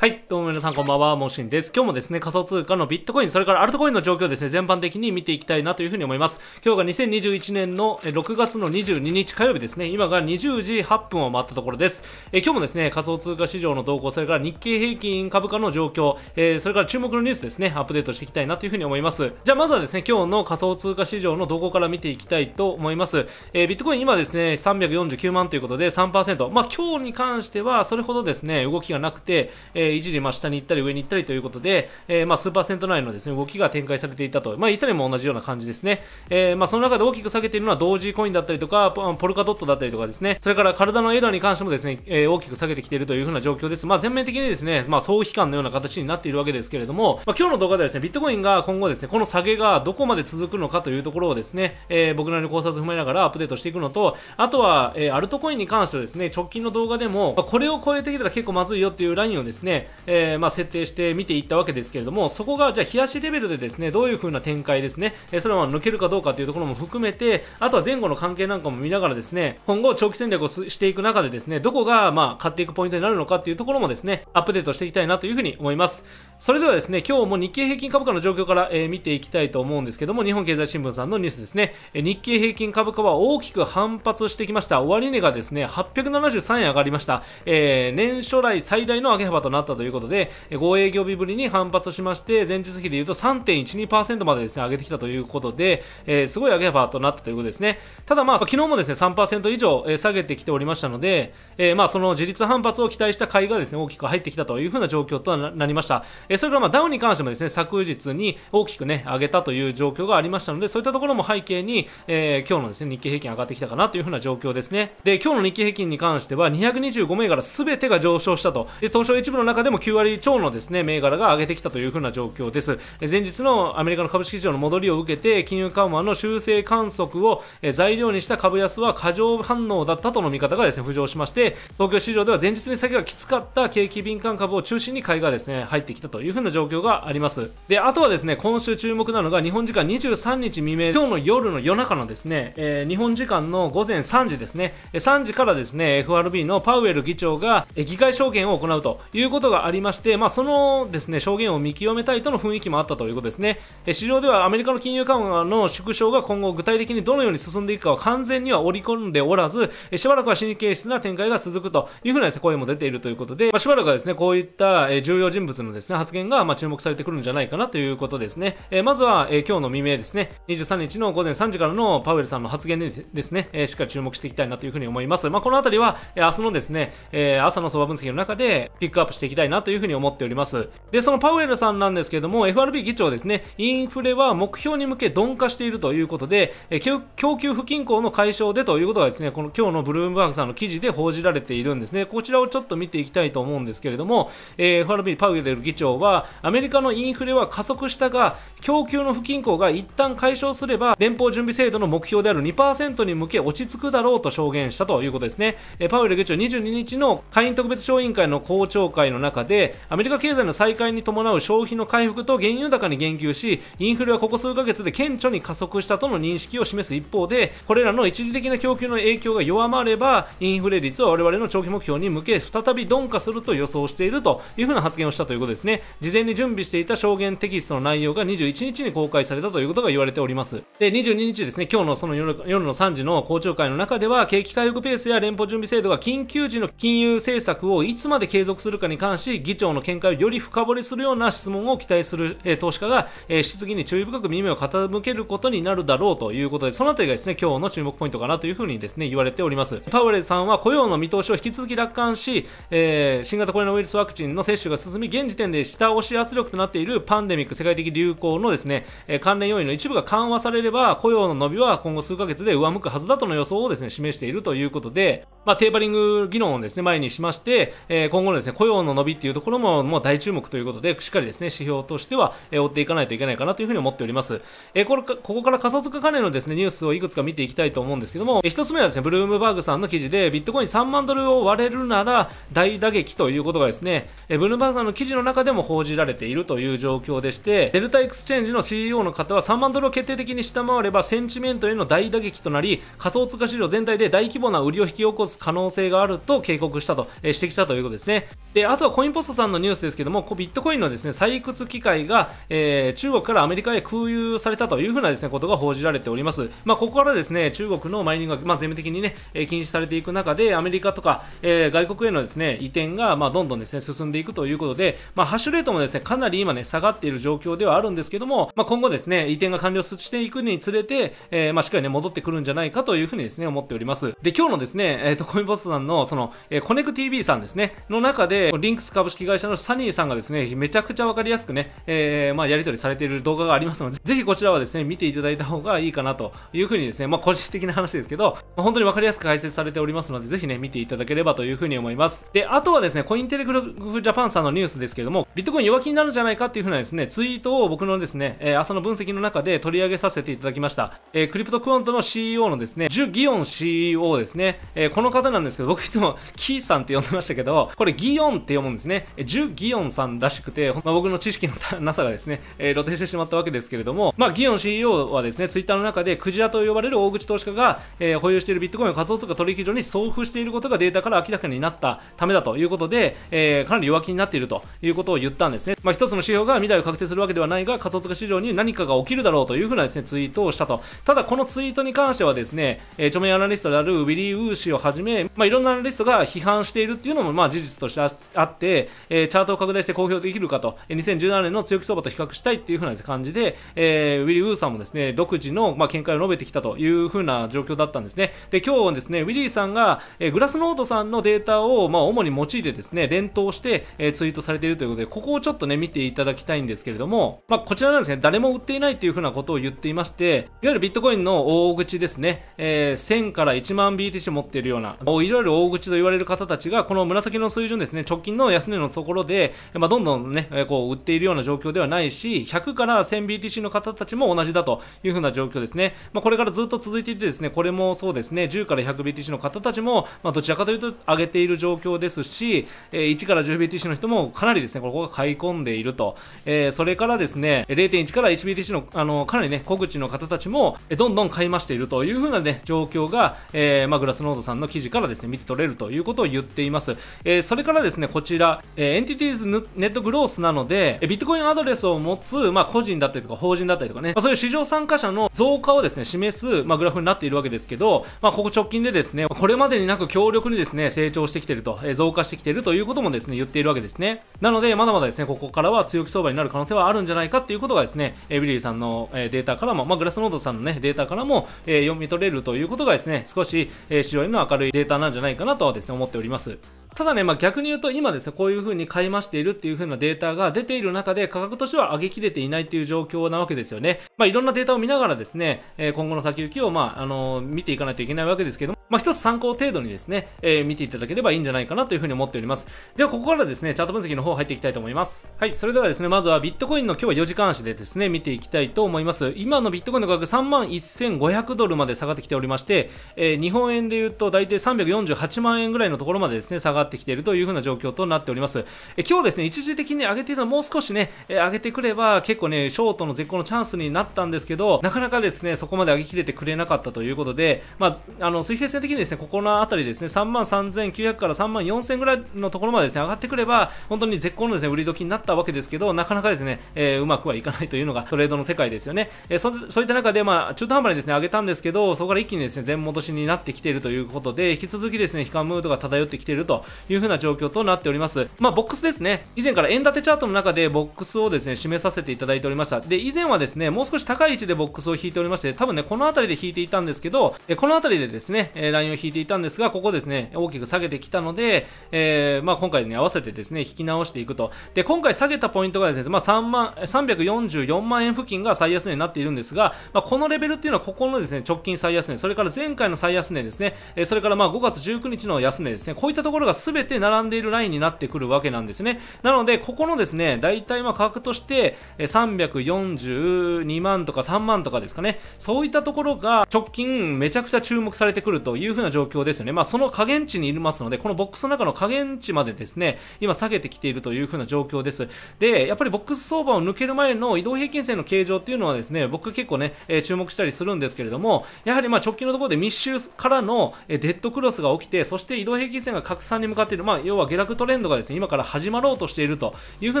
はい。どうも皆さんこんばんは、もしんです。今日もですね、仮想通貨のビットコイン、それからアルトコインの状況ですね、全般的に見ていきたいなというふうに思います。今日が2021年の6月の22日火曜日ですね、今が20時8分を回ったところです。え今日もですね、仮想通貨市場の動向、それから日経平均株価の状況、えそれから注目のニュースですね、アップデートしていきたいなというふうに思います。じゃあまずはですね、今日の仮想通貨市場の動向から見ていきたいと思います。えビットコイン今ですね、349万ということで3%。まあ今日に関してはそれほどですね、動きがなくて、ええー、一時、まあ、下に行ったり上に行ったりということで、えー、まあ、ーパーセント内のです、ね、動きが展開されていたと、まあ、イーサリアも同じような感じですね、えー、まあ、その中で大きく下げているのは同時コインだったりとかポルカドットだったりとかですねそれから体のエラーに関してもですね、えー、大きく下げてきているというふうな状況です、まあ、全面的にですね、まあ、総期間のような形になっているわけですけれども、まあ、今日の動画ではですねビットコインが今後ですねこの下げがどこまで続くのかというところをですね、えー、僕なりの考察を踏まえながらアップデートしていくのとあとは、えー、アルトコインに関してはですね直近の動画でも、まあ、これを超えてきたら結構まずいよっていうラインをですねえー、まあ、設定して見ていったわけですけれども、そこがじゃあ冷やしレベルでですね、どういう風な展開ですね、えそれは抜けるかどうかというところも含めて、あとは前後の関係なんかも見ながらですね、今後長期戦略をしていく中でですね、どこがまあ、買っていくポイントになるのかっていうところもですね、アップデートしていきたいなというふうに思います。それではですね、今日も日経平均株価の状況から、えー、見ていきたいと思うんですけども、日本経済新聞さんのニュースですね、え日経平均株価は大きく反発してきました。終値がですね、873円上がりました。えー、年初来最大の上げ幅となっったということで、5営業日ぶりに反発しまして、前日比でいうと3.12%までですね、上げてきたということで、えー、すごい上げ幅となったということですね。ただまあ、昨日もですね、3%以上下げてきておりましたので、えー、まあ、その自立反発を期待した買いがですね、大きく入ってきたというふうな状況となりました。えー、それからまあ、ダウンに関してもですね、昨日に大きくね、上げたという状況がありましたので、そういったところも背景に、えー、今日のですね、日経平均上がってきたかなというふうな状況ですね。で、今日の日経平均に関しては、225銘柄全てが上昇したと。で、東証一部の中中でも9割超のですね銘柄が上げてきたという風な状況です。前日のアメリカの株式市場の戻りを受けて金融緩和の修正観測を材料にした株安は過剰反応だったとの見方がですね浮上しまして東京市場では前日に先がきつかった景気敏感株を中心に買いがですね入ってきたという風な状況があります。であとはですね今週注目なのが日本時間23日未明今日の夜の夜中のですね、えー、日本時間の午前3時ですね3時からですね FRB のパウエル議長が議会証言を行うということことがありまして、まあ、そのですね証言を見極めたいとの雰囲気もあったということですね、え市場ではアメリカの金融緩和の縮小が今後具体的にどのように進んでいくかは完全には織り込んでおらず、えしばらくは神経質な展開が続くというふうなです、ね、声も出ているということで、まあ、しばらくはですねこういった重要人物のですね発言がま注目されてくるんじゃないかなということですね、えまずは、え今日の未明ですね23日の午前3時からのパウエルさんの発言でですね、えしっかり注目していきたいなというふうに思います、まあ、この辺りは、え明日のですね、え朝の相場分析の中でピックアップしていきたいなというふうに思っております。で、そのパウエルさんなんですけども、FRB 議長ですね、インフレは目標に向け鈍化しているということで、え供給不均衡の解消でということがですね、この今日のブルームバーグさんの記事で報じられているんですね。こちらをちょっと見ていきたいと思うんですけれども、え FRB パウエル議長は、アメリカのインフレは加速したが、供給の不均衡が一旦解消すれば、連邦準備制度の目標である2%に向け落ち着くだろうと証言したということですね。えパウエル議長22日の会員特別小委員会の公聴会の中中で、アメリカ経済の再開に伴う消費の回復と原油高に言及し、インフレはここ数ヶ月で顕著に加速したとの認識を示す一方で、これらの一時的な供給の影響が弱まれば、インフレ率は我々の長期目標に向け、再び鈍化すると予想しているというふうな発言をしたということですね。事前に準備していた証言テキストの内容が21日に公開されたということが言われております。で、22日ですね、今日のその夜の3時の公聴会の中では、景気回復ペースや連邦準備制度が緊急時の金融政策をいつまで継続するかに関し議長の見解をより深掘りするような質問を期待する、えー、投資家が、えー、質疑に注意深く耳を傾けることになるだろうということでそのあたりがですね今日の注目ポイントかなというふうにですね言われておりますパウエルさんは雇用の見通しを引き続き楽観し、えー、新型コロナウイルスワクチンの接種が進み現時点で下押し圧力となっているパンデミック世界的流行のですね、え関連要因の一部が緩和されれば雇用の伸びは今後数ヶ月で上向くはずだとの予想をですね示しているということで、まあ、テーパリング議論をですね前にしまして、え今後のですね雇用の伸びっていうところももう大注目ということで、しっかりですね、指標としては、え追っていかないといけないかなというふうに思っております。えこれここから仮想通貨関連のですね、ニュースをいくつか見ていきたいと思うんですけども、え1つ目はですね、ブルームバーグさんの記事で、ビットコイン3万ドルを割れるなら大打撃ということがですね、えブルームバーグさんの記事の中でも報じられているという状況でして、デルタエクスチェンジの CEO の方は3万ドルを決定的に下回れば、センチメントへの大打撃となり、仮想通貨市場全体で大規模な売りを引き起こす可能性があると警告したと、え指摘したということですね。で、あとはコインポストさんのニュースですけども、ビットコインのですね採掘機械が、えー、中国からアメリカへ空輸されたというふうなですねことが報じられております。まあ、ここからですね中国のマイニングが、まあ、全面的にね、え禁止されていく中で、アメリカとか、えー、外国へのですね移転が、まあ、どんどんですね進んでいくということで、まあ、ハッシュレートもですねかなり今ね下がっている状況ではあるんですけども、まあ、今後ですね移転が完了していくにつれて、えーまあ、しっかりね戻ってくるんじゃないかというふうにですね思っております。で今日のですね、えーと、とコインポストさんのその、えー、コネク TV さんですねの中でリンククス株式会社のサニーさんがですね、めちゃくちゃわかりやすくね、えー、まあ、やり取りされている動画がありますので、ぜひこちらはですね、見ていただいた方がいいかなというふうにですね、まあ、個人的な話ですけど、まあ、本当にわかりやすく解説されておりますので、ぜひね、見ていただければというふうに思います。で、あとはですね、コインテレグラフジャパンさんのニュースですけども、ビットコイン弱気になるんじゃないかっていうふうなですね、ツイートを僕のですね、えー、朝の分析の中で取り上げさせていただきました。えー、クリプトクオントの CEO のですね、ジュ・ギオン CEO ですね、えー、この方なんですけど、僕いつもキーさんって呼んでましたけど、これギオンって読む思うんですね。ジュ・ギヨンさんらしくて、まあ、僕の知識のなさがですね、えー、露呈してしまったわけですけれども、まあ、ギヨン CEO はですね、ツイッターの中で、クジラと呼ばれる大口投資家が、えー、保有しているビットコインを仮想通貨取引所に送付していることがデータから明らかになったためだということで、えー、かなり弱気になっているということを言ったんですね。まあ、一つの指標が未来を確定するわけではないが、仮想通貨市場に何かが起きるだろうというふうなですね、ツイートをしたと。ただ、このツイートに関してはですね、え著名アナリストであるウィリー・ウー氏をはじめ、まあ、いろんなアナリストが批判しているっていうのも、まあ、事実としてあって、て、えー、チャートを拡大して公表できるかと、え2017年の強気相場と比較したいっていう風な感じで、えー、ウィリー・ウーさんもですね、独自の、まあ、見解を述べてきたという風な状況だったんですね。で、今日はですね、ウィリーさんが、えー、グラスノートさんのデータを、まあ、主に用いてですね、連投して、えー、ツイートされているということで、ここをちょっとね、見ていただきたいんですけれども、まあ、こちらなんですね、誰も売っていないという風なことを言っていまして、いわゆるビットコインの大口ですね、えー、1000から1万 BTC 持っているような、いわゆる大口と言われる方たちが、この紫の水準ですね、直近の安値のところで、まあ、どんどんね、こう売っているような状況ではないし、100から 1000BTC の方たちも同じだというふうな状況ですね。まあ、これからずっと続いていてですね、これもそうですね、10から 100BTC の方たちも、まどちらかというと上げている状況ですし、え1から 10BTC の人もかなりですね、ここが買い込んでいると。えー、それからですね、0.1から 1BTC の、あの、かなりね、小口の方たちも、どんどん買い増しているというふうなね、状況が、えー、まあ、グラスノードさんの記事からですね、見て取れるということを言っています。えー、それからですね、こちちら、えー、エンティティーズネットグロースなので、えビットコインアドレスを持つ、まあ、個人だったりとか法人だったりとかね、まあ、そういう市場参加者の増加をですね、示す、まあ、グラフになっているわけですけど、まあ、ここ直近でですね、これまでになく強力にですね、成長してきてると、えー、増加してきてるということもですね、言っているわけですね。なので、まだまだですね、ここからは強気相場になる可能性はあるんじゃないかっていうことがですね、エビリーさんの、えデータからも、まあ、グラスノードさんのね、データからも、え読み取れるということがですね、少し、えー、市場への明るいデータなんじゃないかなとはですね、思っております。ただね、まあ、逆に言うと今ですねこういうふうに買い増しているっていうふうなデータが出ている中で価格としては上げきれていないという状況なわけですよね、まあ、いろんなデータを見ながらですね、え今後の先行きを、まあ、あの見ていかないといけないわけですけどもまあ、一つ参考程度にですね、えー、見ていただければいいんじゃないかなというふうに思っております。では、ここからですね、チャート分析の方入っていきたいと思います。はい、それではですね、まずはビットコインの今日は4時間足でですね、見ていきたいと思います。今のビットコインの価格31,500ドルまで下がってきておりまして、えー、日本円で言うと大体348万円ぐらいのところまでですね、下ががってきているというふな状況となっております。え今日ですね、一時的に上げていたもう少しね、え上げてくれば結構ね、ショートの絶好のチャンスになったんですけど、なかなかですね、そこまで上げきれてくれなかったということで、まあ、あの、水平線的にですね、ここの辺りですね、3万3900から3万4000ぐらいのところまでですね、上がってくれば、本当に絶好のですね、売り時になったわけですけど、なかなかですね、えー、うまくはいかないというのがトレードの世界ですよね。えー、そそういった中で、まあ、中途半端にですね、上げたんですけど、そこから一気にですね、全戻しになってきているということで、引き続きですね、悲観ムードが漂ってきているという風な状況となっております。まあ、ボックスですね。以前から円建てチャートの中でボックスをですね、示させていただいておりました。で、以前はですね、もう少し高い位置でボックスを引いておりまして、多分ね、この辺りで引いていたんですけど、えこの辺りでですね、えラインを引いていたんですが、ここですね、大きく下げてきたので、えー、まあ、今回に合わせてですね、引き直していくと。で、今回下げたポイントがですね、まあ、3万、344万円付近が最安値になっているんですが、まあ、このレベルっていうのはここのですね、直近最安値、それから前回の最安値ですね、えそれからまあ5月19日の安値ですね、こういったところが全て並んでいるラインになってくるわけなんですね。なので、ここのですね、大体まあ価格として342万とか3万とかですかね、そういったところが直近めちゃくちゃ注目されてくるというふうな状況ですよね。まあ、その下限値にいますので、このボックスの中の下限値までですね、今下げてきているというふうな状況です。で、やっぱりボックス相場を抜ける前の移動平均線の形状っていうのはですね、僕結構ね、え注目したりするんですけれども、やはりまあ直近のところで密集からのデッドクロスが起きて、そして移動平均線が拡散に向かっている、まあ、要は下落トレンドがですね今から始まろうとしているというふ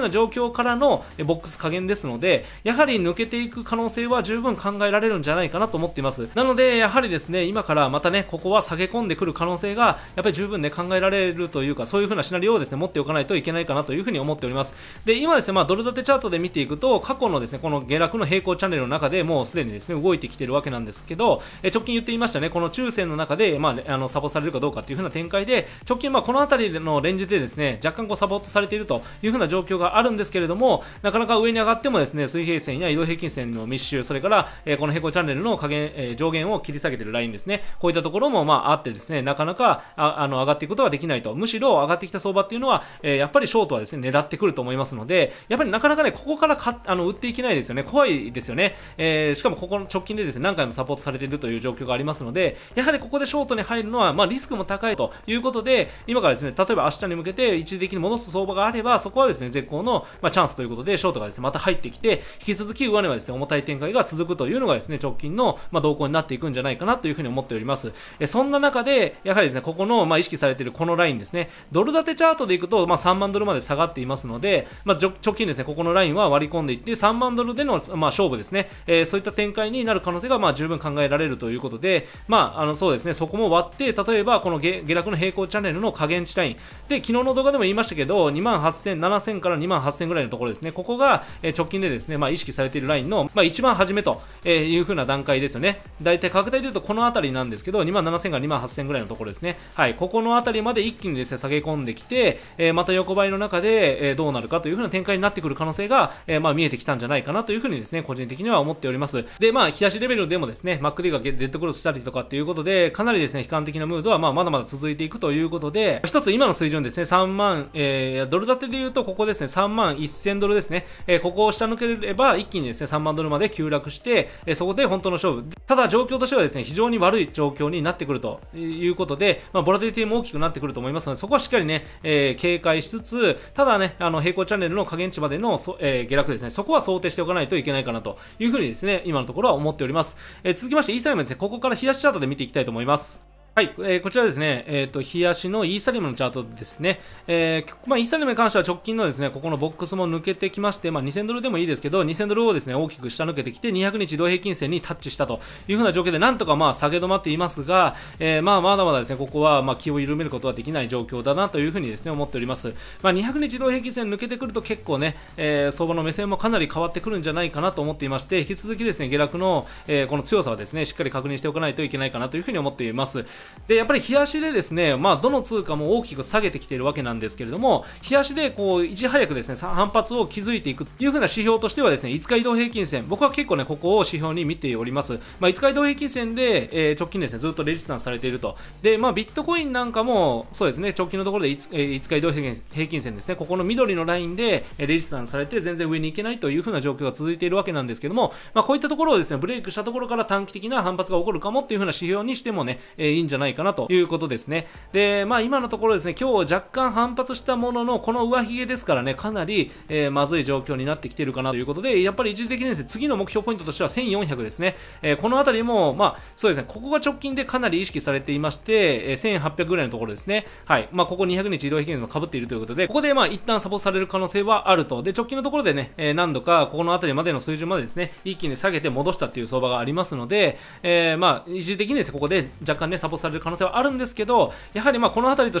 な状況からのボックス加減ですのでやはり抜けていく可能性は十分考えられるんじゃないかなと思っていますなのでやはりですね今からまたねここは下げ込んでくる可能性がやっぱり十分ね考えられるというかそういうふなシナリオをですね持っておかないといけないかなというふに思っておりますで今ですねまあ、ドル建てチャートで見ていくと過去のですねこの下落の平行チャンネルの中でもうすでにですね動いてきてるわけなんですけどえ直近言っていましたねこの中線の中でまあ、ね、あのサポされるかどうかっていうふな展開で直近まあこのこの辺りのレンジでですね若干こうサポートされているという風な状況があるんですけれどもなかなか上に上がってもですね水平線や移動平均線の密集それから、えこの平行チャンネルの加減、え上限を切り下げているラインですねこういったところもまああってですねなかなかあの上がっていくことができないとむしろ上がってきた相場っていうのは、えやっぱりショートはですね狙ってくると思いますのでやっぱりなかなかねここからかあの売っていけないですよね怖いですよね、えー、しかもここの直近でですね何回もサポートされているという状況がありますのでやはりここでショートに入るのは、まあ、リスクも高いということで今からがですね、例えば明日に向けて一時的に戻す相場があれば、そこはですね、絶好の、まあ、チャンスということで、ショートがですね、また入ってきて、引き続き上値はですね、重たい展開が続くというのがですね、直近の、まあ、動向になっていくんじゃないかなというふうに思っております。えそんな中で、やはりですね、ここの、まあ、意識されているこのラインですね、ドル建てチャートでいくと、まあ、3万ドルまで下がっていますので、まあ、直近ですね、ここのラインは割り込んでいって、3万ドルでの、まあ、勝負ですね、えー、そういった展開になる可能性が、まあ、十分考えられるということで、まあ、あの、そうですね、そこも割って、例えば、この下落の平行チャンネルの加減円地ン。で昨日の動画でも言いましたけど2万8000、7000から2万8000ぐらいのところですねここが、え直近でですね、まあ、意識されているラインの、まあ、一番初めと、えいう風な段階ですよね大体拡大で言うとこの辺りなんですけど2万7000から2万8000ぐらいのところですねはいここの辺りまで一気にですね下げ込んできて、えまた横ばいの中で、えどうなるかという風な展開になってくる可能性が、えまあ、見えてきたんじゃないかなという風にですね個人的には思っておりますでまあ冷やしレベルでもですねマックディがデッドクロスしたりとかっていうことでかなりですね悲観的なムードはまあまだまだ続いていくということで一つ今の水準ですね、3万、えー、ドル建てで言うと、ここですね、3万1000ドルですね、えー、ここを下抜ければ、一気にですね、3万ドルまで急落して、えー、そこで本当の勝負。ただ、状況としてはですね、非常に悪い状況になってくるということで、まあ、ボラティリティも大きくなってくると思いますので、そこはしっかりね、えー、警戒しつつ、ただね、あの、平行チャンネルの下限値までの、えー、下落ですね、そこは想定しておかないといけないかなというふうにですね、今のところは思っております。えー、続きまして、イーサリアムですね、ここから冷やしチャートで見ていきたいと思います。はい、えー、こちらですね、えーと、日足のイーサリアムのチャートですね、えーまあ、イーサリアムに関しては直近のですねここのボックスも抜けてきまして、まあ、2000ドルでもいいですけど2000ドルをですね大きく下抜けてきて200日移動平均線にタッチしたというふうな状況でなんとかまあ下げ止まっていますが、えー、まあまだまだですねここはま気を緩めることはできない状況だなというふうにですね思っております、まあ、200日移動平均線抜けてくると結構ね、えー、相場の目線もかなり変わってくるんじゃないかなと思っていまして引き続きですね下落の、えこの強さはですねしっかり確認しておかないといけないかなというふうに思っていますでやっぱり冷やしでですね、まあ、どの通貨も大きく下げてきているわけなんですけれども、冷やしでこういち早くですね反発を築いていくというふな指標としては、ですね5日移動平均線、僕は結構ねここを指標に見ております、まあ、5日移動平均線で、えー、直近ですねずっとレジスタンスされていると、でまあ、ビットコインなんかもそうですね直近のところで 5,、えー、5日移動平均線ですね、ここの緑のラインでレジスタンスされて、全然上に行けないというふな状況が続いているわけなんですけども、まあ、こういったところをですねブレイクしたところから短期的な反発が起こるかもっていうふな指標にしてもね、えー、いいんじゃないないかなということですね。で、まあ今のところですね、今日若干反発したものの、この上髭ですからね、かなり、えー、まずい状況になってきてるかなということで、やっぱり一時的にですね、次の目標ポイントとしては1400ですね。えー、このあたりも、まあそうですね、ここが直近でかなり意識されていまして、えー、1800ぐらいのところですね。はい。まあここ200日移動平均も被っているということで、ここでまあ一旦サポートされる可能性はあると。で、直近のところでね、えー、何度かここのあたりまでの水準までですね、一気に下げて戻したっていう相場がありますので、えー、まあ一時的にですね、ここで若干ね、サポートトされる可能性はあるんですけど、やはりまあこの辺りと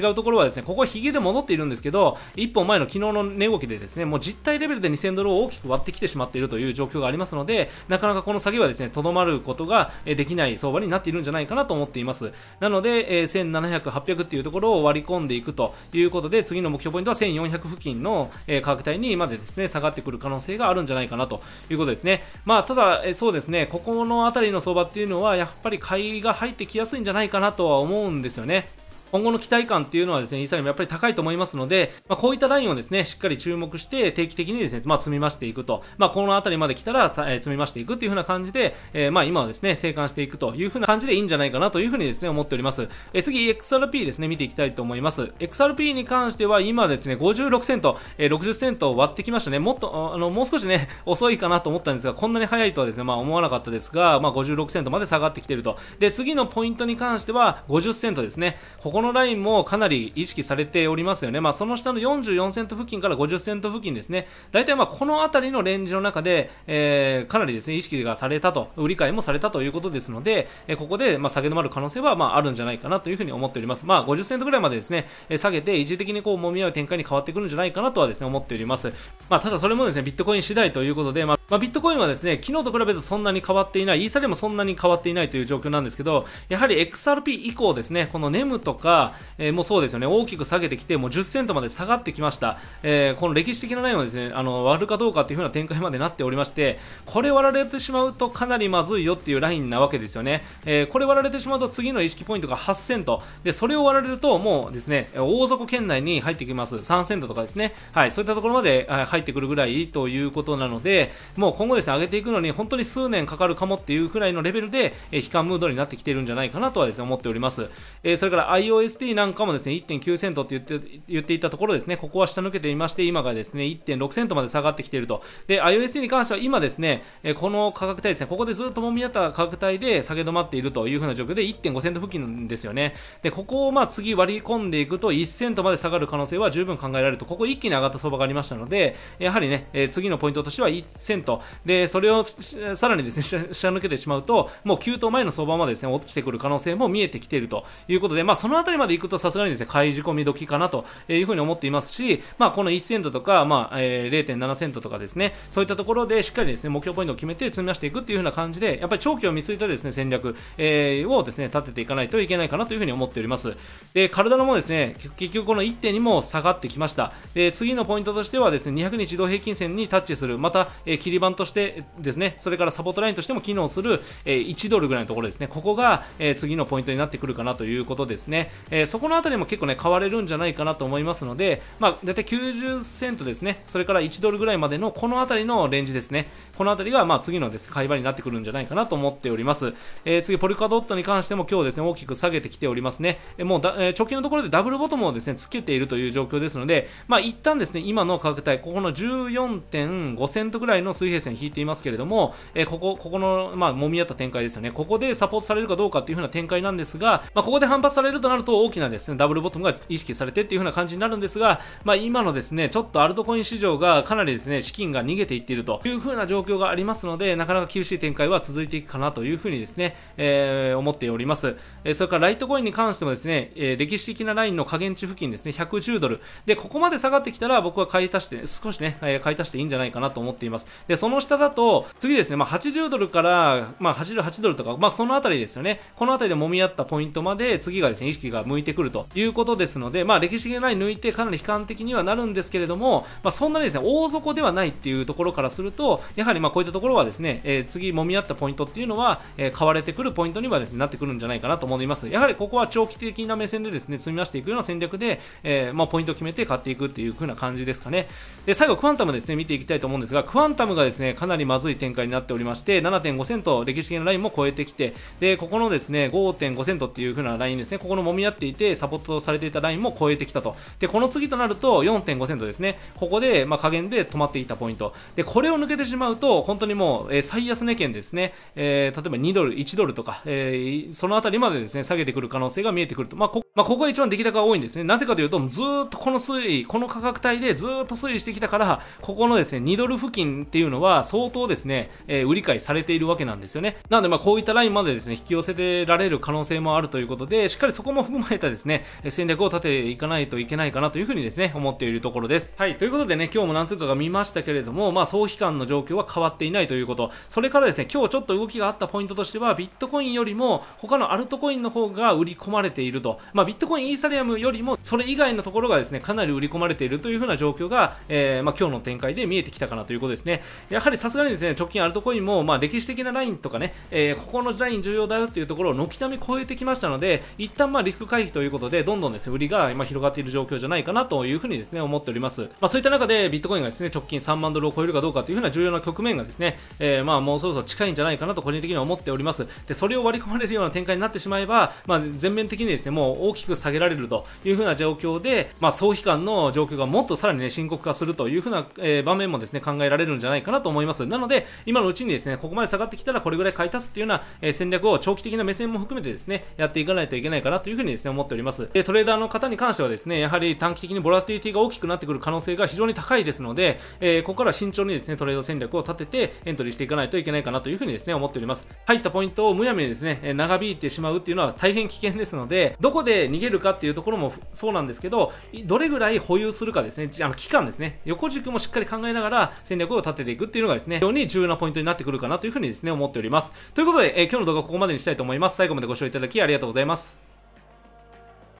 違うところはですね、ここはヒゲで戻っているんですけど、一本前の昨日の値動きでですね、もう実体レベルで2000ドルを大きく割ってきてしまっているという状況がありますので、なかなかこの下げはですね、とどまることができない相場になっているんじゃないかなと思っています。なので、え1700、800っていうところを割り込んでいくということで、次の目標ポイントは1400付近のえ価格帯にまでですね、下がってくる可能性があるんじゃないかなということですね。まあ、ただ、えそうですね、ここの辺りの相場っていうのは、やっぱり買いが入ってきやすいいんじゃないかなとは思うんですよね今後の期待感っていうのはですね、イーサリアムやっぱり高いと思いますので、まあ、こういったラインをですね、しっかり注目して定期的にですね、まあ、積み増していくと、まあ、この辺りまで来たら、えー、積み増していくっていう風な感じで、えー、まあ、今はですね、生還していくという風な感じでいいんじゃないかなという風にですね、思っております。えー、次、XRP ですね、見ていきたいと思います。XRP に関しては、今ですね、56セント、えー、60セントを割ってきましたね。もっと、あの、もう少しね、遅いかなと思ったんですが、こんなに早いとはですね、まあ、思わなかったですが、まあ、56セントまで下がってきてると。で、次のポイントに関しては、50セントですね。こここのラインもかなり意識されておりますよね。まあ、その下の44セント付近から50セント付近ですね。大体まあこの辺りのレンジの中で、えー、かなりですね、意識がされたと、売り買いもされたということですので、えここでま下げ止まる可能性はまああるんじゃないかなというふうに思っております。まあ、50セントぐらいまでですね、え下げて一時的にこう揉み合う展開に変わってくるんじゃないかなとはですね、思っております。まあ、ただそれもですね、ビットコイン次第ということで、まあまあ、ビットコインはですね、昨日と比べるとそんなに変わっていない、イーサリアもそんなに変わっていないという状況なんですけど、やはり XRP 以降ですね、この NEM とかか、えー、もうそうですよね、大きく下げてきて、もう10セントまで下がってきました。えー、この歴史的なラインをですね、あの、割るかどうかっていう風な展開までなっておりまして、これ割られてしまうとかなりまずいよっていうラインなわけですよね。えー、これ割られてしまうと次の意識ポイントが8セント。で、それを割られるともうですね、大底圏内に入ってきます。3セントとかですね。はい、そういったところまで入ってくるぐらいということなので、もう今後ですね、上げていくのに本当に数年かかるかもっていうくらいのレベルで、えー、悲観ムードになってきているんじゃないかなとはですね、思っております。えー、それから IO o s t なんかもですね、1.9セントって言って言っていたところですね、ここは下抜けていまして、今がですね、1.6セントまで下がってきていると。で、i o s t に関しては今ですね、この価格帯ですね、ここでずっと揉み合った価格帯で下げ止まっているというふうな状況で1.5セント付近なんですよね。で、ここをまあ次割り込んでいくと1セントまで下がる可能性は十分考えられると、ここ一気に上がった相場がありましたので、やはりね、え次のポイントとしては1セント。で、それをさらにですね、下抜けてしまうと、もう急騰前の相場までですね、落ちてくる可能性も見えてきているということで、まあそのありまで行くとさすがにですね、買い仕込み時かなというふうに思っていますし、まあ、この1セントとか、まあ、え0.7セントとかですね、そういったところでしっかりですね、目標ポイントを決めて積み出していくっていうふうな感じで、やっぱり長期を見据えたですね、戦略、えー、をですね、立てていかないといけないかなというふうに思っております。で、体のもですね、結局この1.2も下がってきました。で、次のポイントとしてはですね、200日移動平均線にタッチする、また、え切り板としてですね、それからサポートラインとしても機能する、え1ドルぐらいのところですね、ここが、え次のポイントになってくるかなということですね。えー、そこの辺りも結構ね買われるんじゃないかなと思いますので、まあ、大体90セントですねそれから1ドルぐらいまでのこの辺りのレンジですねこの辺りがまあ次のです、ね、買い場になってくるんじゃないかなと思っております、えー、次ポリカドットに関しても今日ですね大きく下げてきておりますね、えもうだ、え直近のところでダブルボトムをですねつけているという状況ですので、まあ、一旦ですね今の価格帯ここの14.5セントぐらいの水平線引いていますけれども、えー、ここここの、まあ、揉み合った展開ですよねここでサポートされるかどうかというふうな展開なんですが、まあ、ここで反発されるとなるとと大きなですねダブルボトムが意識されてっていう風な感じになるんですが、まあ、今のですねちょっとアルトコイン市場がかなりですね資金が逃げていっているという風な状況がありますのでなかなか厳しい展開は続いていくかなという風にですね、えー、思っております、えそれからライトコインに関してもですね、え歴史的なラインの下限値付近ですね110ドルでここまで下がってきたら僕は買い足して少しね、え買い足していいんじゃないかなと思っていますでその下だと次ですね、まあ、80ドルから、まあ、88ドルとか、まあ、その辺りですよねこの辺りで揉み合ったポイントまで次がですね意識がが向いてくるということですので、まあ、歴史的なライン抜いてかなり悲観的にはなるんですけれども、まあ、そんなにですね大底ではないっていうところからするとやはりまこういったところはですね、えー、次揉み合ったポイントっていうのは、えー、買われてくるポイントにはですねなってくるんじゃないかなと思いますやはりここは長期的な目線でですね積み増していくような戦略で、えー、まポイントを決めて買っていくっていう風な感じですかねで最後クアンタムですね見ていきたいと思うんですがクアンタムがですねかなりまずい展開になっておりまして7.5セント歴史的なラインも超えてきてでここのですね5.5セントっていう風なラインですねここの揉みみ合っていて、サポートされていたラインも超えてきたと。で、この次となると4.5セントですね。ここで、まあ、加減で止まっていたポイント。で、これを抜けてしまうと、本当にもう、えー、最安値圏ですね、えー、例えば2ドル、1ドルとか、えー、そのあたりまでですね、下げてくる可能性が見えてくると。まあまあ、ここが一番出来高が多いんですね。なぜかというと、ずっとこの推移、この価格帯でずっと推移してきたから、ここのですね、2ドル付近っていうのは相当ですね、えー、売り買いされているわけなんですよね。なので、まあ、こういったラインまでですね、引き寄せてられる可能性もあるということで、しっかりそこも含えたですね、戦略を立てていかないといけないかなというふうにですね、思っているところです。はい、ということでね、今日も何通かが見ましたけれども、まあ、総期間の状況は変わっていないということ、それからですね、今日ちょっと動きがあったポイントとしては、ビットコインよりも、他のアルトコインの方が売り込まれていると、まあビットコイン、イーサリアムよりも、それ以外のところがですね、かなり売り込まれているというふうな状況が、えー、まあ、今日の展開で見えてきたかなということですね。やはりさすがにですね、直近アルトコインも、まあ、歴史的なラインとかね、えー、ここのライン重要だよっていうところを軒並み超えてきましたので、一旦まあリスク回避ということで、どんどんですね、売りが今広がっている状況じゃないかなというふうにですね、思っております。まあ、そういった中で、ビットコインがですね、直近3万ドルを超えるかどうかというふうな重要な局面がですね、えー、まあ、もうそろそろ近いんじゃないかなと個人的には思っております。で、それを割り込まれるような展開になってしまえば、まあ、全面的にですね、もう大きく下げられるというふうな状況で、まあ、総悲観の状況がもっとさらに、ね、深刻化するというふうな、えー、場面もですね考えられるんじゃないかなと思います。なので、今のうちにですねここまで下がってきたらこれぐらい買い足すというような、えー、戦略を長期的な目線も含めてですねやっていかないといけないかなというふうにですね思っております。でトレーダーの方に関してはですねやはり短期的にボラティリティが大きくなってくる可能性が非常に高いですので、えー、ここから慎重にですねトレード戦略を立ててエントリーしていかないといけないかなというふうにですね思っております。入ったポイントをむやみにですね長引いてしまうっていうのは大変危険ですので、どこでし逃げるかっていうところもそうなんですけどどれぐらい保有するかですねあの期間ですね横軸もしっかり考えながら戦略を立てていくっていうのがですね非常に重要なポイントになってくるかなというふうにですね思っておりますということで、え今日の動画はここまでにしたいと思います最後までご視聴いただきありがとうございます